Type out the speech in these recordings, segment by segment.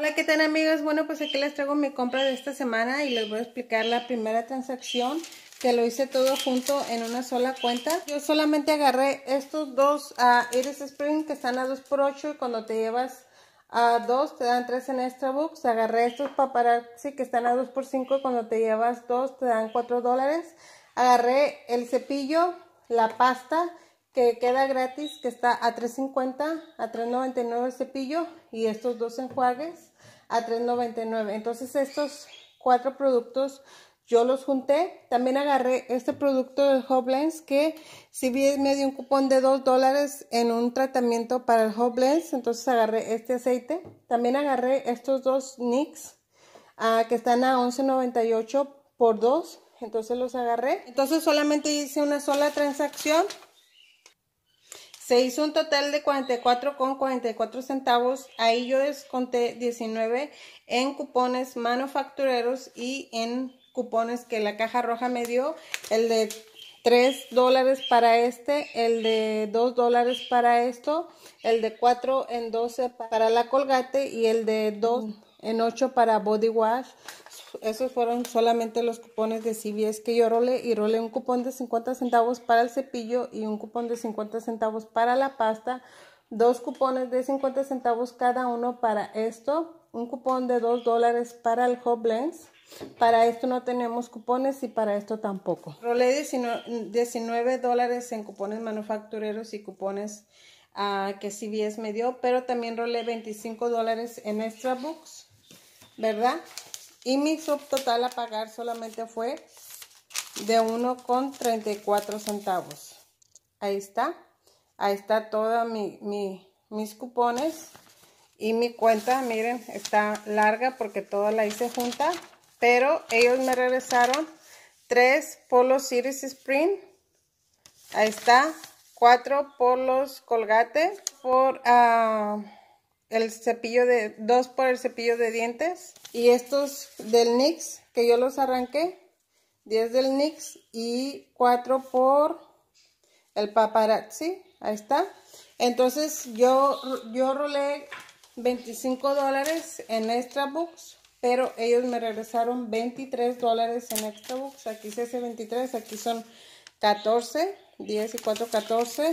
Hola, ¿qué tal amigos? Bueno, pues aquí les traigo mi compra de esta semana y les voy a explicar la primera transacción que lo hice todo junto en una sola cuenta. Yo solamente agarré estos dos a Iris Spring que están a 2x8 y cuando te llevas a 2 te dan 3 en Extra Books. Agarré estos paparazzi que están a 2x5 y cuando te llevas 2 te dan 4 dólares. Agarré el cepillo, la pasta que queda gratis que está a 3.50, a 3.99 el cepillo y estos dos enjuagues a $3.99. Entonces estos cuatro productos yo los junté. También agarré este producto de Hoblens que si bien me dio un cupón de 2 dólares en un tratamiento para el Hoblens, entonces agarré este aceite. También agarré estos dos NYX ah, que están a 11.98 por 2. Entonces los agarré. Entonces solamente hice una sola transacción. Se hizo un total de 44,44 centavos. Ahí yo desconté 19 en cupones manufactureros y en cupones que la caja roja me dio. El de 3 dólares para este, el de 2 dólares para esto, el de 4 en 12 para la colgate y el de 2 en 8 para body wash esos fueron solamente los cupones de CVS que yo rolé y rolé un cupón de 50 centavos para el cepillo y un cupón de 50 centavos para la pasta, dos cupones de 50 centavos cada uno para esto, un cupón de 2 dólares para el Hot Para esto no tenemos cupones y para esto tampoco. Rolé 19 dólares en cupones manufactureros y cupones ah, que CVS me dio, pero también rolé 25 dólares en Extra Books, ¿verdad? Y mi subtotal a pagar solamente fue de 1,34 centavos. Ahí está. Ahí está todos mi, mis cupones. Y mi cuenta, miren, está larga porque toda la hice junta. Pero ellos me regresaron 3 polos Series Sprint. Ahí está. 4 polos colgate por... Ah, el cepillo de, dos por el cepillo de dientes. Y estos del NYX, que yo los arranqué, 10 del NYX y 4 por el paparazzi, ahí está. Entonces yo, yo rolé 25 dólares en Extra Books, pero ellos me regresaron 23 dólares en Extra Books. Aquí se hace 23, aquí son 14, 10 y 4, 14.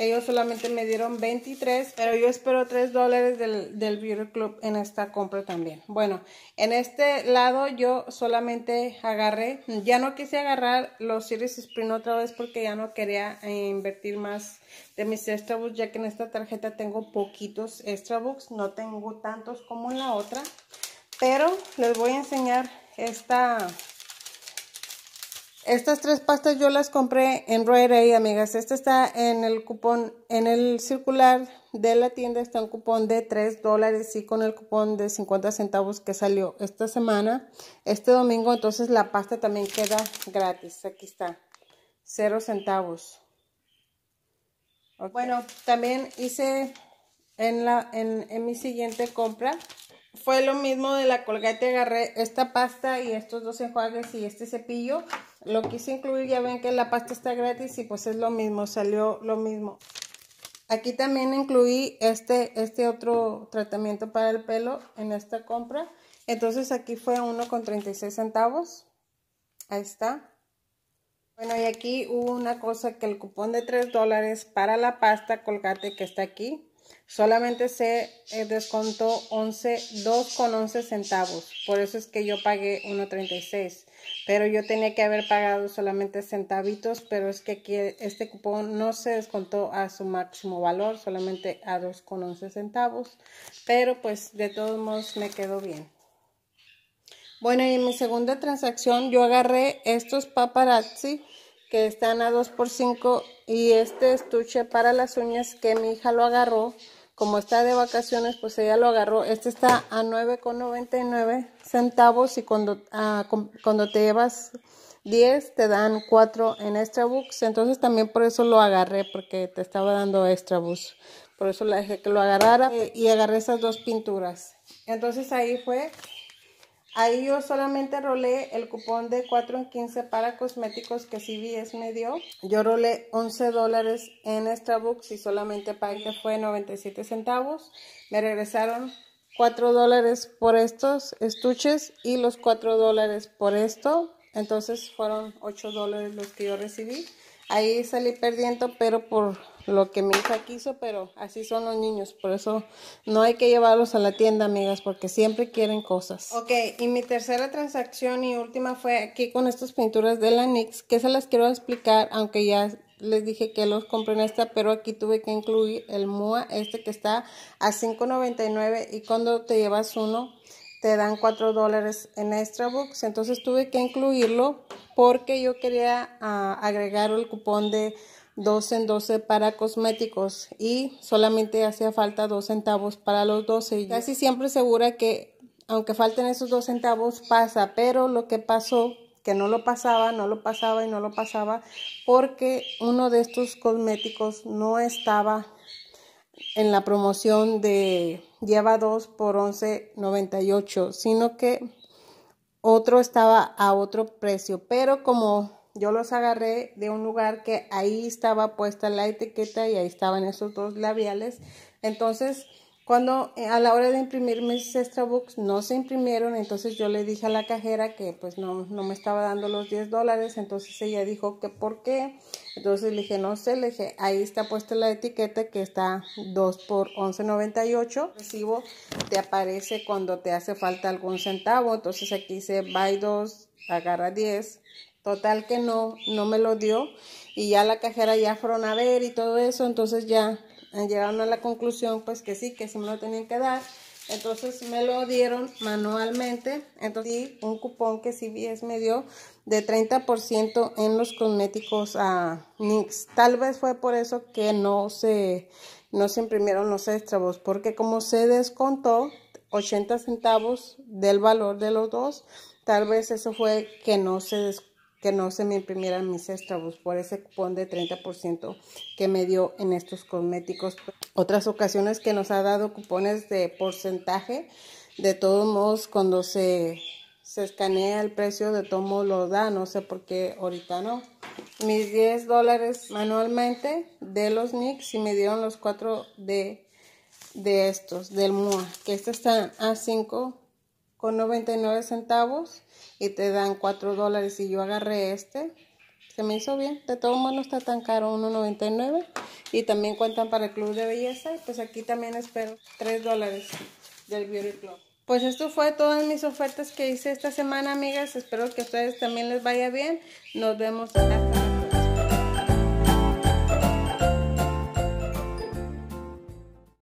Ellos solamente me dieron 23, pero yo espero 3 dólares del, del Beauty Club en esta compra también. Bueno, en este lado yo solamente agarré, ya no quise agarrar los Series Spring otra vez porque ya no quería eh, invertir más de mis extra books, ya que en esta tarjeta tengo poquitos extra books, no tengo tantos como en la otra. Pero les voy a enseñar esta estas tres pastas yo las compré en Rite amigas. Esta está en el cupón, en el circular de la tienda está un cupón de 3 dólares y con el cupón de 50 centavos que salió esta semana, este domingo. Entonces la pasta también queda gratis. Aquí está, 0 centavos. Bueno, también hice en, la, en, en mi siguiente compra, fue lo mismo de la colgate, agarré esta pasta y estos dos enjuagues y este cepillo. Lo quise incluir, ya ven que la pasta está gratis y pues es lo mismo, salió lo mismo. Aquí también incluí este, este otro tratamiento para el pelo en esta compra. Entonces aquí fue uno con centavos. Ahí está. Bueno, y aquí hubo una cosa que el cupón de 3 dólares para la pasta colgate que está aquí, solamente se eh, descontó 11, 2,11 centavos. Por eso es que yo pagué 1.36 pero yo tenía que haber pagado solamente centavitos, pero es que aquí este cupón no se descontó a su máximo valor, solamente a 2,11 centavos, pero pues de todos modos me quedó bien. Bueno, y en mi segunda transacción yo agarré estos paparazzi que están a 2 por 5 y este estuche para las uñas que mi hija lo agarró como está de vacaciones, pues ella lo agarró. Este está a 9,99 centavos y cuando, ah, cuando te llevas 10 te dan 4 en extra books. Entonces también por eso lo agarré, porque te estaba dando extra books. Por eso la dejé que lo agarrara eh, y agarré esas dos pinturas. Entonces ahí fue Ahí yo solamente rolé el cupón de 4 en 15 para cosméticos que vi me dio. Yo rolé 11 dólares en Starbucks y solamente pagué que fue 97 centavos. Me regresaron 4 dólares por estos estuches y los 4 dólares por esto. Entonces fueron 8 dólares los que yo recibí. Ahí salí perdiendo, pero por lo que mi hija quiso, pero así son los niños, por eso no hay que llevarlos a la tienda, amigas, porque siempre quieren cosas. Ok, y mi tercera transacción y última fue aquí con estas pinturas de la NYX, que se las quiero explicar, aunque ya les dije que los compré en esta, pero aquí tuve que incluir el MUA, este que está a $5.99 y cuando te llevas uno te dan 4 dólares en extra box, entonces tuve que incluirlo porque yo quería ah, agregar el cupón de 2 en 12 para cosméticos y solamente hacía falta 2 centavos para los 12. Casi siempre segura que aunque falten esos 2 centavos pasa, pero lo que pasó que no lo pasaba, no lo pasaba y no lo pasaba porque uno de estos cosméticos no estaba en la promoción de lleva 2 por 11.98, sino que otro estaba a otro precio, pero como yo los agarré de un lugar que ahí estaba puesta la etiqueta y ahí estaban esos dos labiales. Entonces, cuando eh, a la hora de imprimir mis extra books no se imprimieron, entonces yo le dije a la cajera que pues no, me estaba dando los 10 dólares, entonces ella dijo que por qué, entonces le dije no sé, le dije ahí está puesta la etiqueta que está 2 por 11.98, recibo te aparece cuando te hace falta algún centavo, entonces aquí dice buy 2, agarra 10, Total que no, no me lo dio y ya la cajera ya fueron a ver y todo eso, entonces ya eh, llegaron a la conclusión pues que sí, que sí me lo tenían que dar. Entonces me lo dieron manualmente, entonces un cupón que CBS me dio de 30% en los cosméticos a NYX. Tal vez fue por eso que no se, no se imprimieron los extravos, porque como se descontó 80 centavos del valor de los dos, tal vez eso fue que no se descontó que no se me imprimieran mis pues, extrabus por ese cupón de 30% que me dio en estos cosméticos. Otras ocasiones que nos ha dado cupones de porcentaje, de todos modos cuando se, se escanea el precio de tomo lo da, no sé por qué ahorita no. Mis 10 dólares manualmente de los NYX y me dieron los 4 de, de estos, del MUA, que estos están a 5 con 99 centavos y te dan 4 dólares y yo agarré este se me hizo bien de todo modo está tan caro 1.99 y también cuentan para el club de belleza pues aquí también espero 3 dólares del beauty club pues esto fue todas mis ofertas que hice esta semana amigas espero que a ustedes también les vaya bien nos vemos